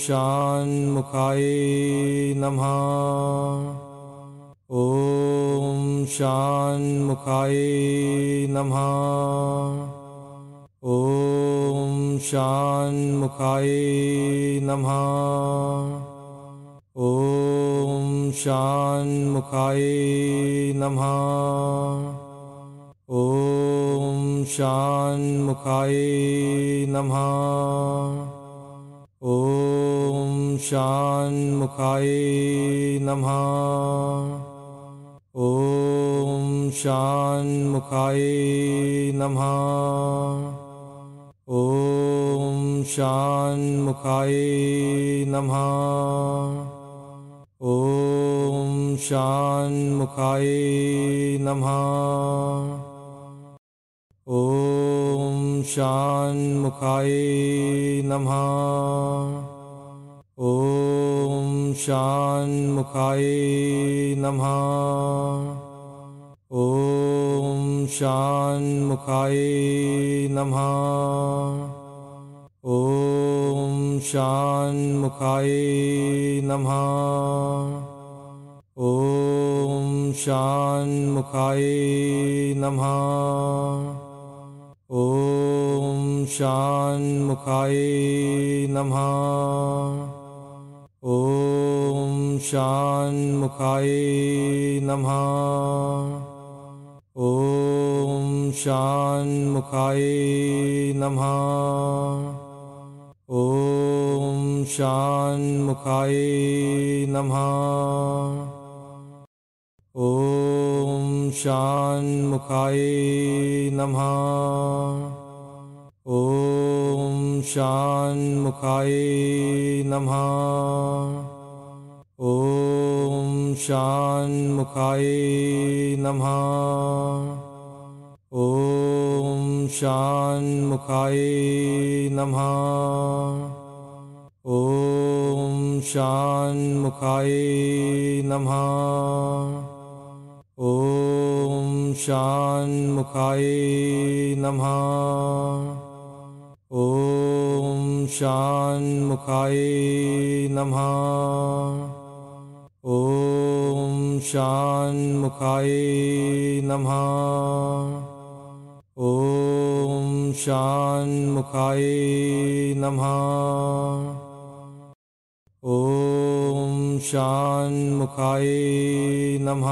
शान्मुखाय नमः ॐ शान्मुखाय नमः ॐ शान्मुखाय नमः ॐ शान्मुखाय नमः ॐ शान्मुखाय नमः ॐ शान्मुखाय ॐ शान्मुखाय नमः ॐ शान्मुखाय नमः ॐ नमः शान मुखाए नमः ॐ शान्मुखाय नमः ॐ शान्मुखाय नमः ॐ शान्मुखाय नमः शान मुखाए नमः ॐ मुखाय नमः ॐ श मुखाय शान्मुखाय नमः ॐ मुखाय नमः ॐ नमः शान मुखाए नमः ॐ शान्मुखाय नमः ॐ शान्मुखाय नमः ॐ शान्मुखाय नमः शान मुखाए नमः ॐ मुखाय नमः ॐ श मुखाय नमः ॐ श मुखाय नमः ॐ श मुखाय नमः शान शान्मुखाय नमः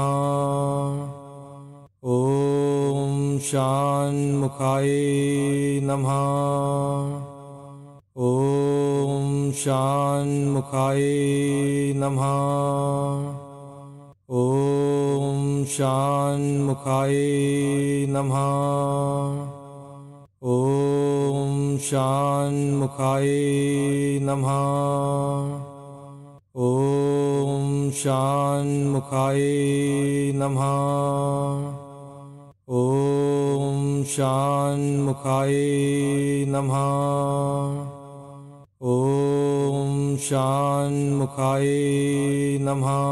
ॐ शान्मुखाय नमः ॐ शान्मुखाय नमः ॐ शान्मुखाय नमः शान मुखाए नमः ॐ मुखाय नमः ॐ नमः ॐ नमः ॐ मुखाय नमः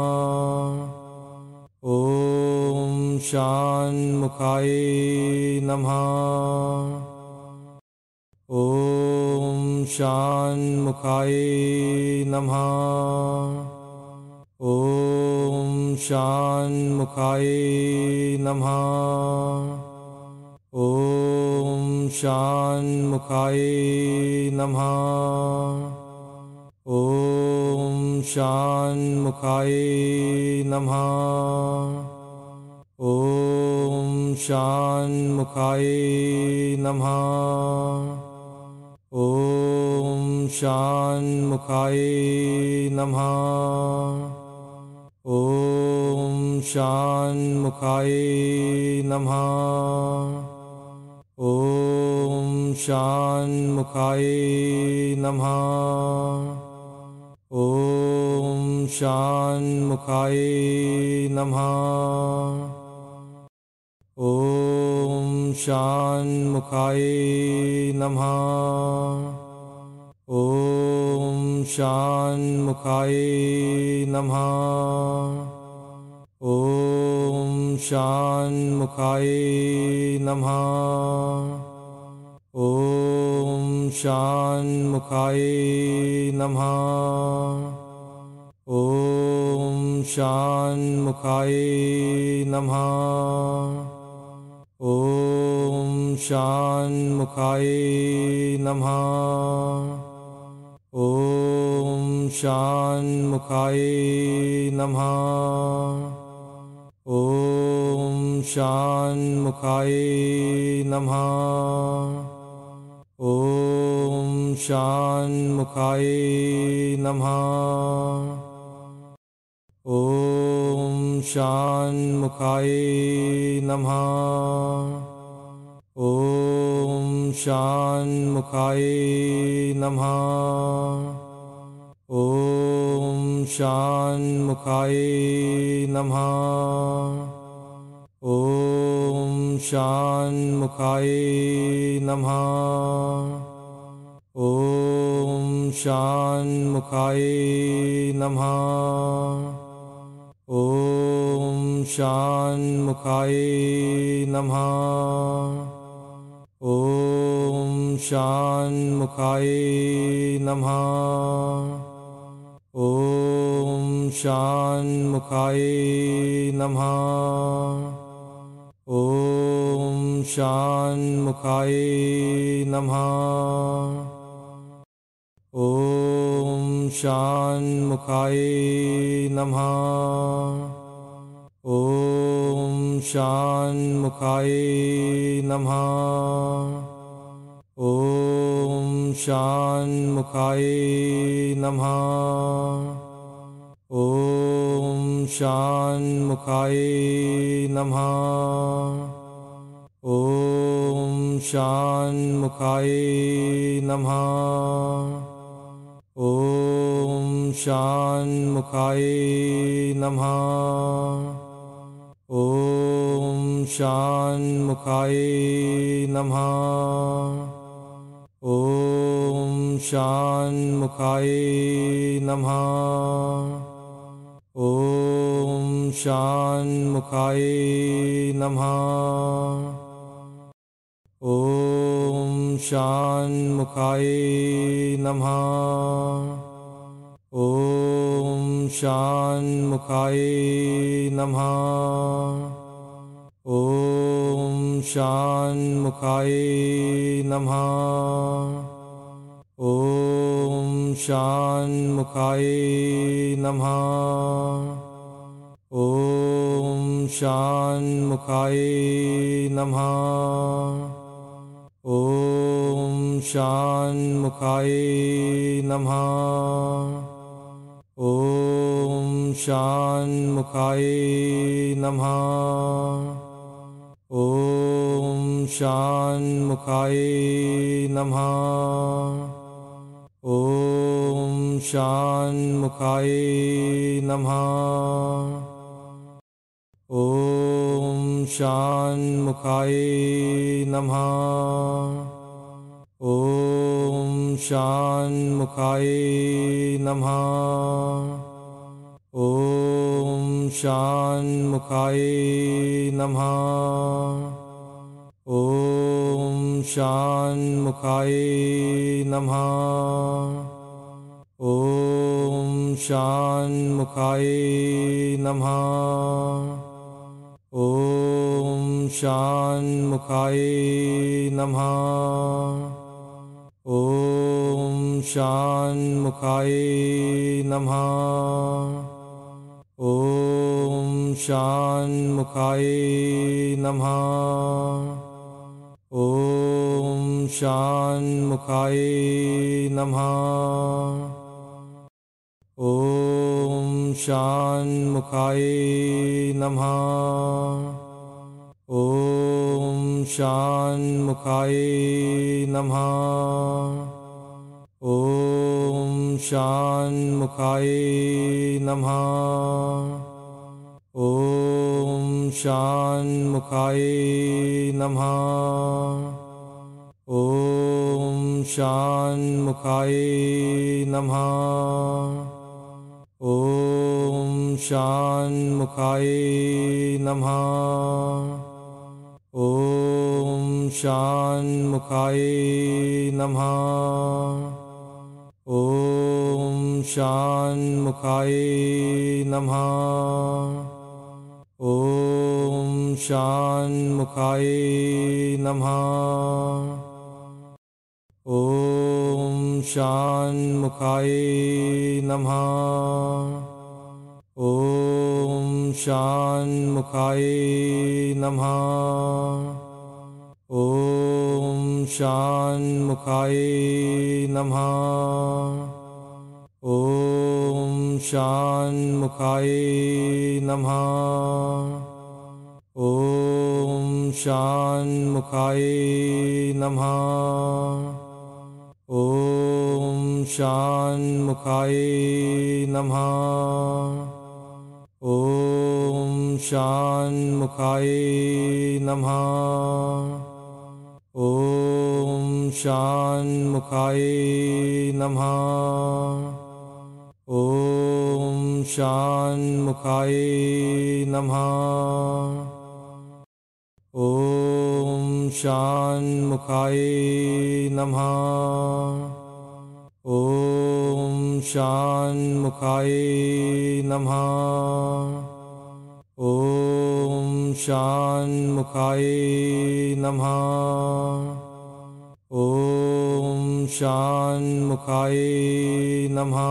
ॐ शान्मुखाय नमः ॐ शान्मुखाय नमः ॐ शान्मुखाय नमः ॐ शान्मुखाय नमः ॐ शान्मुखाय नमः ॐ शान्मुखाय नमः ॐ शान्मुखाय नमः ॐ शान्मुखाय नमः शान मुखाए नमः शान मुखाए नमः ॐ शान्मुखाय नमः ॐ शान्मुखाय नमः ॐ शान्मुखाय नमः शान मुखाए नमः ॐ मुखाय नमः ॐ नमः ॐ मुखाय नमः ॐ मुखाय नमः शानमुखाय नमः ॐ शान्मुखाय नमः ॐ शान्मुखाय नमः ॐ शान्मुखाय नमः ॐ शान्मुखाय नमः ॐ मुखाय नमः ॐ नमः ॐ मुखाय नमः ॐ श मुखाय नमः ॐ शान्मुखाय मुखाय नमः ॐ शान्मुखाय नमः ॐ शान्मुखाय नमः ॐ शान्मुखाय नमः ॐ शान्मुखाय श नमः ॐ मुखाय नमः ॐ श मुखाय नमः ॐ श मुखाय नमः ॐ शान्मुखाय नमः शान मुखाए नमः ॐ शान्मुखाय नमः ॐ शान्मुखाय नमः ॐ शान्मुखाय नमः शान मुखाए नमः ॐ मुखाय नमः ॐ नमः ॐ शान्मुखाय ॐ मुखाय नमः शान्मुखाय नमः ॐ शान्मुखाय नमः ॐ शान्मुखाय नमः ॐ शान्मुखाय नमः ॐ शान्मुखाय नमः ॐ मुखाय नमः ॐ नमः ॐ मुखाय नमः ॐ मुखाय नमः ॐ शान्मुखाय नमः ॐ शान्मुखाय नमः ॐ शान्मुखाय नमः ॐ शान्मुखाय नमः ॐ शान्मुखाय नमः ॐ शान्मुखाय नमः ॐ शान्मुखाय ॐ शान्मुखाय ॐ नमः शान मुखाए नमः ॐ शान्मुखाय नमः ॐ शान्मुखाय नमः ॐ शान्मुखाय नमः शान मुखाए नमः ॐ शान्मुखाय नमः ॐ शान्मुखाय ॐ शान्मुखाय ॐ शान्मुखाय ॐ शान्मुखाय नमः ॐ शान्मुखाय नमः ॐ शान्मुखाय नमः ॐ शान्मुखाय ॐ नमः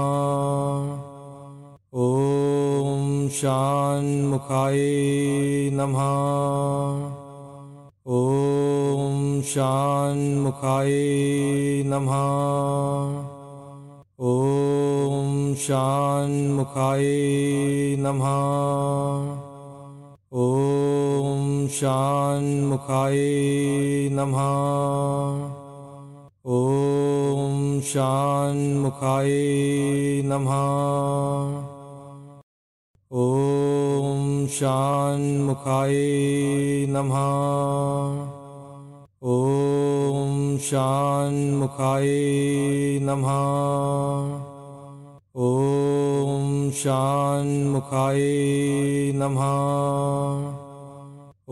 ॐ शान्मुखाय नमः ॐ मुखाय नमः ॐ श मुखाय नमः ॐ श मुखाय नमः ॐ श मुखाय नमः शान मुखाए नमः ॐ शान्मुखाय नमः ॐ शान्मुखाय नमः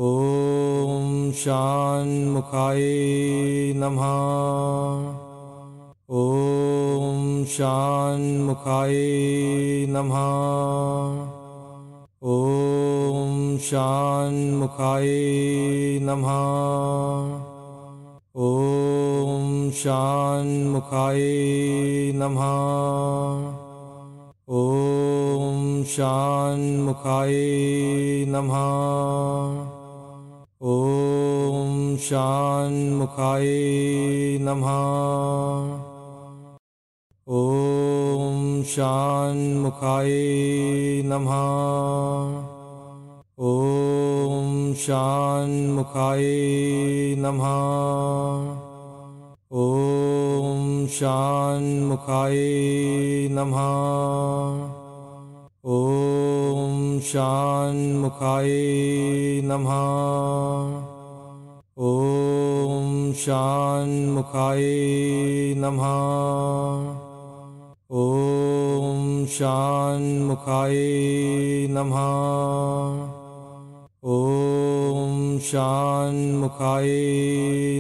ॐ शान्मुखाय नमः शान मुखाए नमः ॐ शान्मुखाय नमः ॐ शान्मुखाय नमः ॐ शान्मुखाय नमः शान मुखाए नमः शान मुखाए नमः ॐ शान्मुखाय नमः ॐ शान्मुखाय नमः ॐ शान्मुखाय नमः शान मुखाए नमः ॐ मुखाय नमः ॐ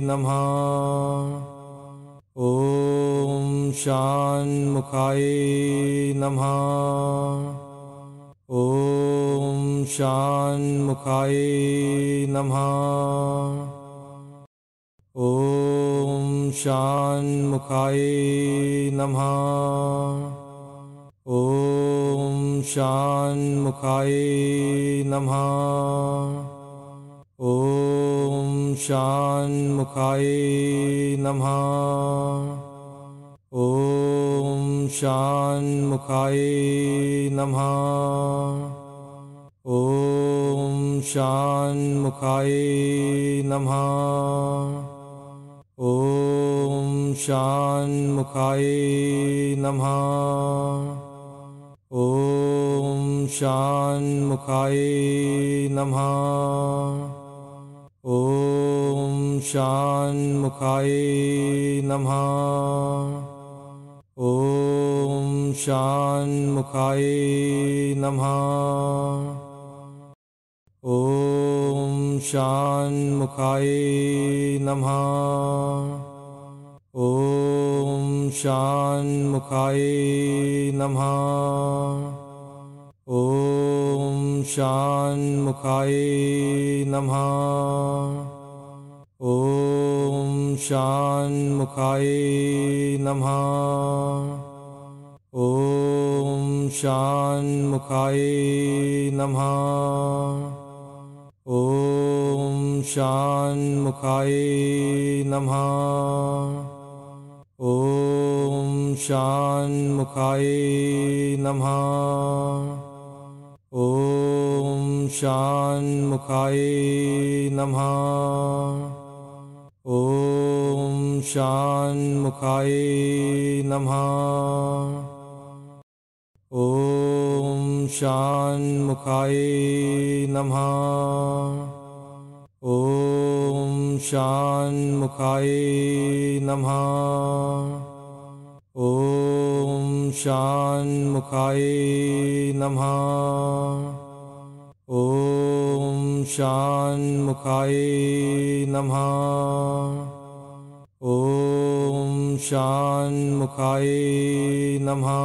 नमः ॐ शान्मुखाय ॐ मुखाय नमः ॐ शान मुखाए नमः ॐ शानमुखाय नमः ॐ शानमुखाय नमः ॐ शानमुखाय नमः शान मुखाए नमः ॐ शान्मुखाय नमः ॐ शान्मुखाय ॐ शान्मुखाय ॐ मुखाय नमः शानमुखाय नमः ॐ शान्मुखाय नमः ॐ शान्मुखाय नमः ॐ शान्मुखाय नमः ॐ शान्मुखाय नमः ॐ शान्मुखाय ॐ शान्मुखाय नमः ॐ शान्मुखाय ॐ शान्मुखाय नमः शान मुखाए नमः ॐ शान्मुखाय नमः ॐ शान्मुखाय नमः ॐ शान्मुखाय नमः शान मुखाए नमः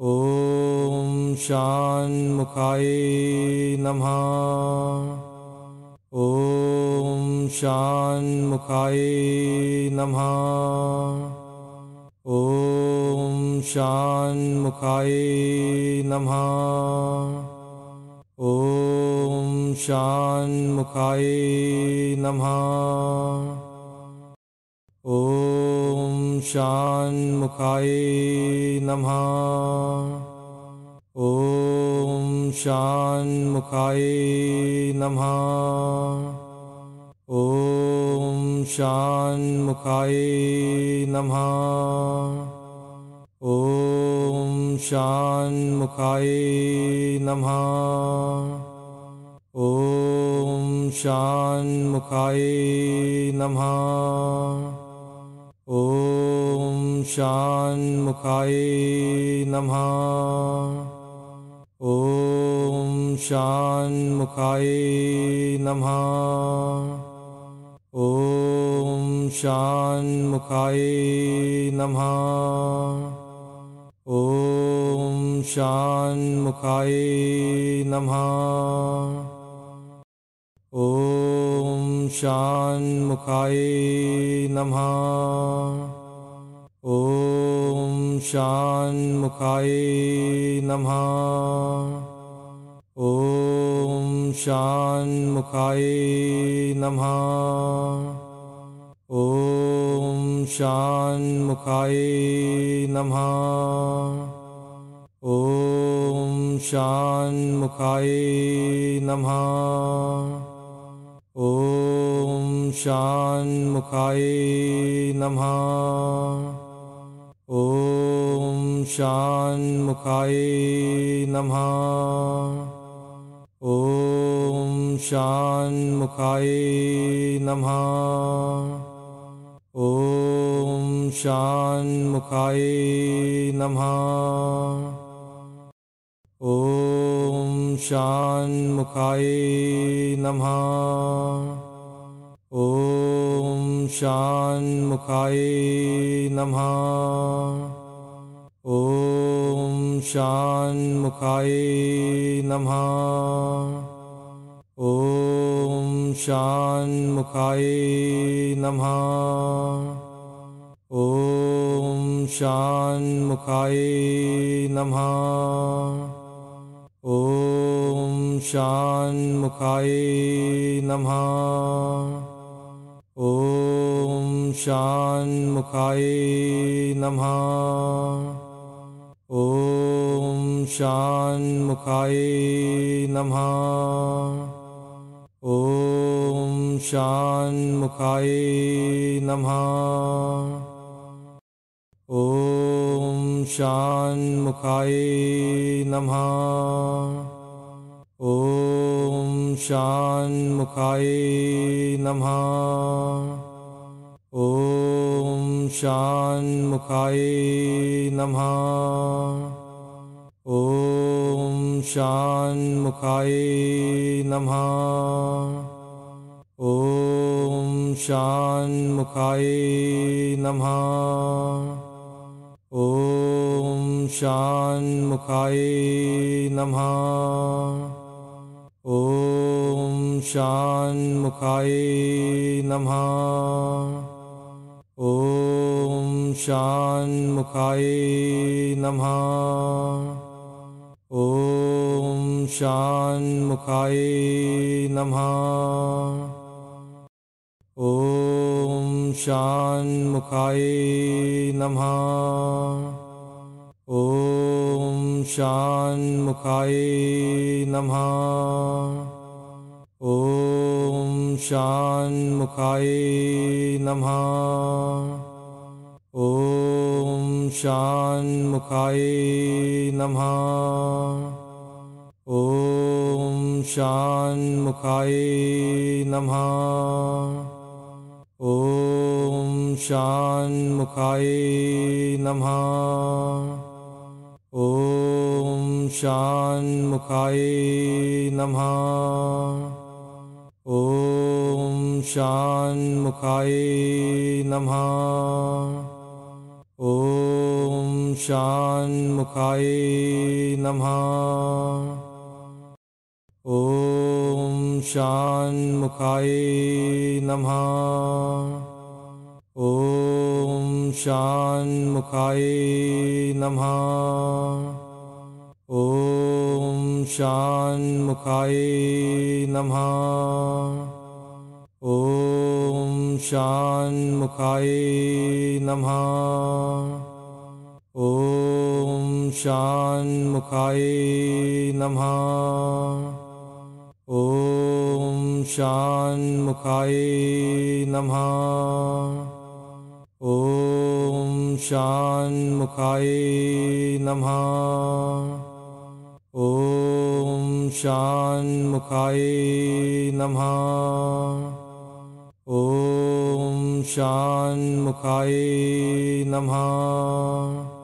ॐ शान्मुखाय नमः ॐ शान्मुखाय ॐ मुखाय नमः ॐ मुखाय नमः ॐ शान्मुखाय नमः ॐ शान्मुखाय नमः ॐ शान्मुखाय नमः ॐ शान्मुखाय नमः ॐ शान्मुखाय नमः ॐ मुखाय नमः ॐ श मुखाय शान्मुखाय नमः ॐ श मुखाय शान्मुखाय नमः ॐ श मुखाय नमः ॐ शानमुखाय नमः ॐ शान्मुखाय ॐ शान्मुखाय नमः ॐ शान्मुखाय नमः ॐ शान्मुखाय नमः शान्मुखाय नमः ॐ शान्मुखाय नमः ॐ नमः ॐ शान्मुखाय नमः ॐ शान्मुखाय नमः शान मुखाए नमः ॐ शान्मुखाय नमः ॐ शान्मुखाय नमः ॐ शान्मुखाय नमः शान मुखाए नमः ॐ शान्मुखाय नमः ॐ शान्मुखाय नमः ॐ शान्मुखाय नमः शान मुखाए नमः ॐ शान्मुखाय नमः ॐ शान्मुखाय नमः ॐ शान्मुखाय नमः ॐ शान्मुखाय नमः ॐ शान्मुखाय नमः ॐ शान्मुखाय ॐ शान्मुखाय नमः ॐ शान्मुखाय नमः ॐ मुखाय नमः शान मुखाए नमः ॐ शान्मुखाय नमः ॐ शान्मुखाय नमः ॐ शान्मुखाय नमः शान मुखाए नमः ॐ शान्मुखाय नमः ॐ नमः ॐ मुखाय नमः ॐ श मुखाय नमः शान मुखाए नमः ॐ शान्मुखाय नमः ॐ शान्मुखाय नमः ॐ शान्मुखाय नमः शान मुखाए नमः ॐ शान्मुखाय नमः ॐ शान्मुखाय नमः ॐ शान्मुखाय नमः